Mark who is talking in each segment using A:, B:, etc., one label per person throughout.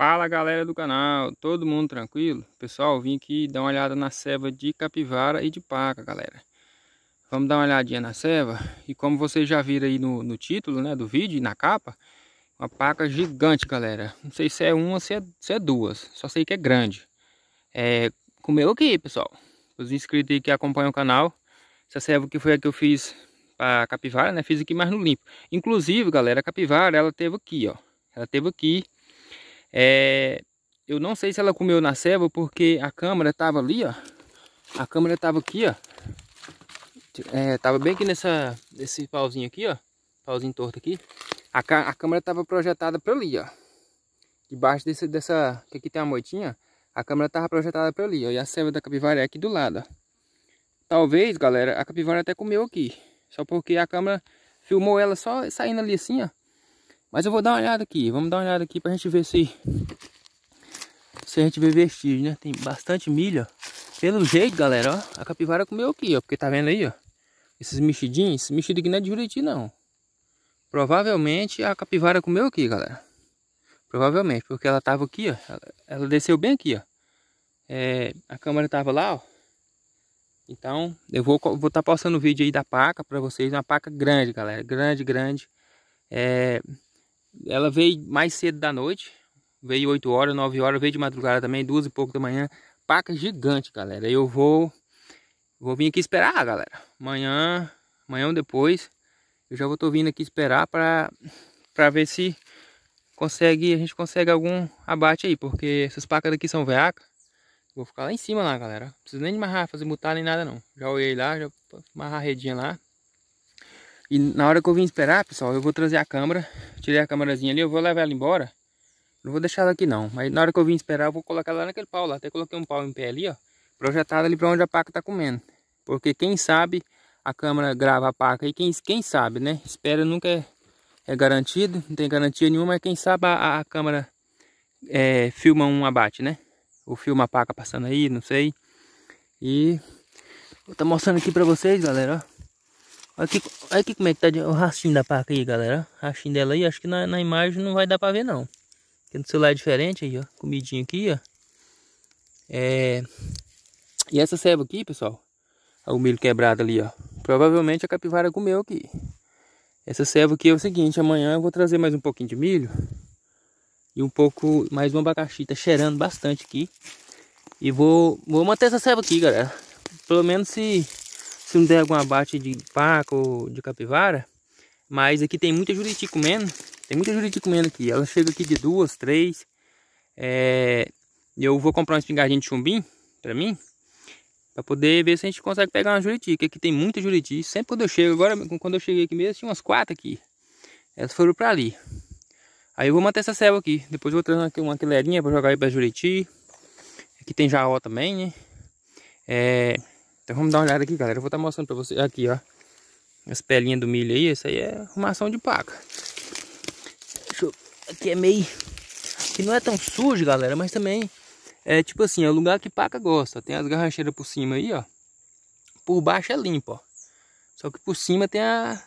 A: Fala galera do canal, todo mundo tranquilo? Pessoal, vim aqui dar uma olhada na ceva de capivara e de paca, galera. Vamos dar uma olhadinha na ceva. E como vocês já viram aí no, no título né, do vídeo e na capa, uma paca gigante, galera. Não sei se é uma se é, se é duas, só sei que é grande. É, comeu aqui, pessoal. Os inscritos aí que acompanham o canal. Essa ceva que foi a que eu fiz para capivara, né? Fiz aqui mais no limpo. Inclusive, galera, a capivara, ela teve aqui, ó. Ela teve aqui é, eu não sei se ela comeu na serva porque a câmera tava ali, ó. A câmera tava aqui, ó. É, tava bem aqui nessa, nesse pauzinho aqui, ó. Pauzinho torto aqui. A, a câmera tava projetada para ali, ó. Debaixo desse, dessa... Que aqui tem a moitinha. A câmera tava projetada para ali, ó. E a serva da capivara é aqui do lado, ó. Talvez, galera, a capivara até comeu aqui. Só porque a câmera filmou ela só saindo ali assim, ó. Mas eu vou dar uma olhada aqui. Vamos dar uma olhada aqui pra gente ver se... Se a gente vê vestígio, né? Tem bastante milho, ó. Pelo jeito, galera, ó. A capivara comeu aqui, ó. Porque tá vendo aí, ó. Esses mexidinhos. Esse mexido aqui não é de Juriti, não. Provavelmente a capivara comeu aqui, galera. Provavelmente. Porque ela tava aqui, ó. Ela, ela desceu bem aqui, ó. É, a câmera tava lá, ó. Então, eu vou estar vou tá postando o vídeo aí da paca para vocês. Uma paca grande, galera. Grande, grande. É, ela veio mais cedo da noite. Veio 8 horas, 9 horas, veio de madrugada também, duas e pouco da manhã. Paca gigante, galera. Eu vou vou vir aqui esperar, galera. Amanhã, amanhã ou depois, eu já vou tô vindo aqui esperar para para ver se consegue, a gente consegue algum abate aí, porque essas pacas daqui são veaca. Vou ficar lá em cima lá, galera. Não preciso nem de marrar, fazer mutar nem nada não. Já olhei lá, já marrar a redinha lá. E na hora que eu vim esperar, pessoal, eu vou trazer a câmera. Tirei a câmerazinha ali, eu vou levar ela embora. Não vou deixar ela aqui não. Mas na hora que eu vim esperar, eu vou colocar ela naquele pau lá. Até coloquei um pau em pé ali, ó. Projetado ali pra onde a paca tá comendo. Porque quem sabe, a câmera grava a paca. E quem, quem sabe, né? Espera nunca é, é garantido. Não tem garantia nenhuma. Mas quem sabe a, a câmera é, filma um abate, né? Ou filma a paca passando aí, não sei. E... Vou tá mostrando aqui pra vocês, galera, ó aqui, olha aqui como é que tá o rastinho da paca aí, galera. Rastinho dela aí, acho que na, na imagem não vai dar pra ver, não. Porque no celular é diferente aí, ó. Comidinha aqui, ó. É... E essa ceba aqui, pessoal. O milho quebrado ali, ó. Provavelmente a capivara comeu aqui. Essa ceva aqui é o seguinte, amanhã eu vou trazer mais um pouquinho de milho. E um pouco, mais um abacaxi. Tá cheirando bastante aqui. E vou, vou manter essa ceva aqui, galera. Pelo menos se se não der algum abate de paco ou de capivara. Mas aqui tem muita juriti comendo. Tem muita juriti comendo aqui. Ela chega aqui de duas, três. É, eu vou comprar uma espingardinha de chumbim para mim. para poder ver se a gente consegue pegar uma juriti. Porque aqui tem muita juriti. Sempre quando eu chego, agora quando eu cheguei aqui mesmo, tinha umas quatro aqui. Elas foram para ali. Aí eu vou manter essa selva aqui. Depois eu vou trazer uma quileirinha para jogar aí pra juriti. Aqui tem jaó também, né? É, então vamos dar uma olhada aqui, galera. Eu vou estar tá mostrando para vocês. Aqui, ó. As pelinhas do milho aí. Isso aí é arrumação de paca. Eu... Aqui é meio... Aqui não é tão sujo, galera. Mas também é tipo assim, é o lugar que paca gosta. Tem as garrancheiras por cima aí, ó. Por baixo é limpo, ó. Só que por cima tem a,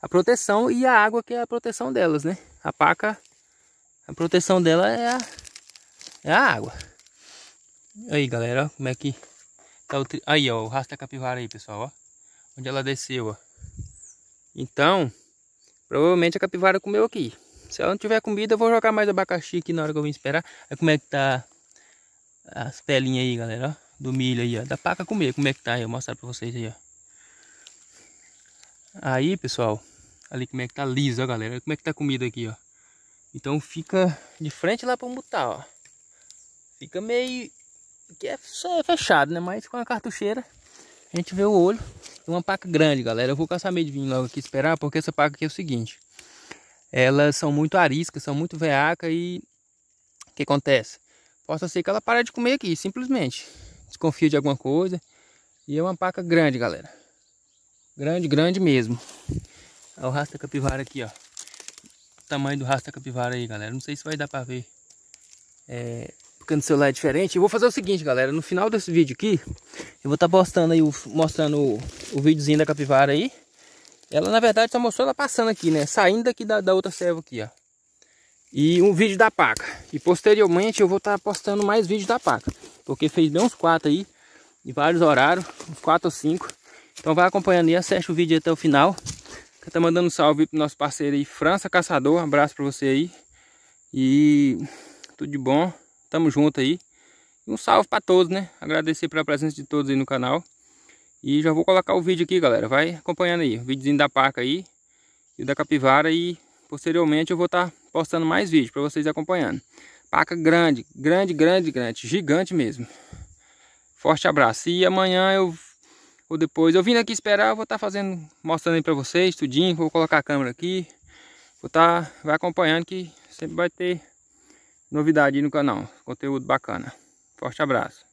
A: a proteção e a água que é a proteção delas, né? A paca, a proteção dela é a, é a água. Aí, galera, ó, como é que Tá tri... Aí, ó, o rastro da capivara aí, pessoal, ó. Onde ela desceu, ó. Então, provavelmente a capivara comeu aqui. Se ela não tiver comida, eu vou jogar mais abacaxi aqui na hora que eu vim esperar. Aí como é que tá as pelinhas aí, galera, ó. Do milho aí, ó. Da paca comer, como é que tá aí. Eu vou mostrar pra vocês aí, ó. Aí, pessoal. Ali como é que tá liso, ó, galera. Como é que tá a comida aqui, ó. Então fica de frente lá pra mutar, ó. Fica meio que é, é fechado, né? Mas com a cartucheira a gente vê o olho e uma paca grande, galera. Eu vou caçar meio de vinho logo aqui esperar, porque essa paca aqui é o seguinte. Elas são muito ariscas, são muito veaca e o que acontece? Possa ser que ela pare de comer aqui, simplesmente. Desconfia de alguma coisa. E é uma paca grande, galera. Grande, grande mesmo. Olha o rasta capivara aqui, ó. O tamanho do rasta capivara aí, galera. Não sei se vai dar pra ver. É, porque no celular é diferente. Eu vou fazer o seguinte, galera, no final desse vídeo aqui, eu vou estar tá postando aí, o, mostrando o, o videozinho da capivara aí. Ela, na verdade, só mostrou ela passando aqui, né? Saindo aqui da, da outra serva aqui, ó. E um vídeo da paca. E posteriormente eu vou estar tá postando mais vídeos da paca. Porque fez bem uns quatro aí, e vários horários, uns quatro ou cinco. Então vai acompanhando aí, acerte o vídeo até o final. Tá mandando um salve pro nosso parceiro aí, França Caçador. Um abraço pra você aí. E tudo de bom. Tamo junto aí. um salve para todos, né? Agradecer pela presença de todos aí no canal. E já vou colocar o vídeo aqui, galera. Vai acompanhando aí. O videozinho da paca aí. E da capivara. E posteriormente eu vou estar tá postando mais vídeos para vocês acompanhando. Paca grande, grande, grande, grande. Gigante mesmo. Forte abraço. E amanhã eu... Ou depois, eu vim aqui esperar, eu vou estar tá fazendo, mostrando aí pra vocês, tudinho. Vou colocar a câmera aqui. Vou estar... Tá, vai acompanhando que sempre vai ter novidade no canal. Conteúdo bacana. Forte abraço.